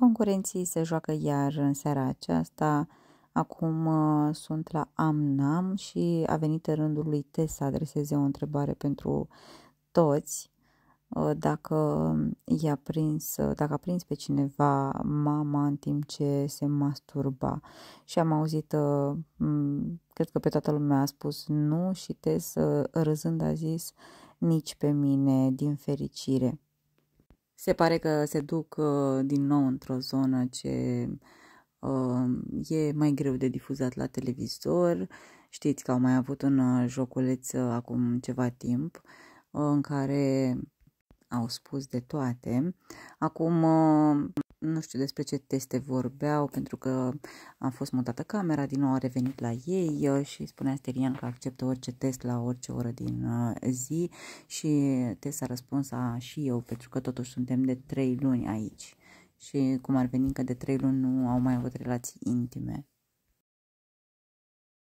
Concurenții se joacă iar în seara aceasta. Acum uh, sunt la Amnam și a venit rândul lui T să adreseze o întrebare pentru toți. Uh, dacă i-a prins, uh, dacă a prins pe cineva mama în timp ce se masturba. Și am auzit, cred că pe toată lumea a spus nu și Tess râzând a zis nici pe mine din fericire. Se pare că se duc uh, din nou într-o zonă ce uh, e mai greu de difuzat la televizor. Știți că au mai avut un uh, joculeț acum ceva timp în care au spus de toate. Acum nu știu despre ce teste vorbeau, pentru că am fost mutată camera, din nou a revenit la ei uh, și spunea Sterian că acceptă orice test la orice oră din uh, zi și test a răspuns a și eu, pentru că totuși suntem de trei luni aici și cum ar veni că de trei luni nu au mai avut relații intime.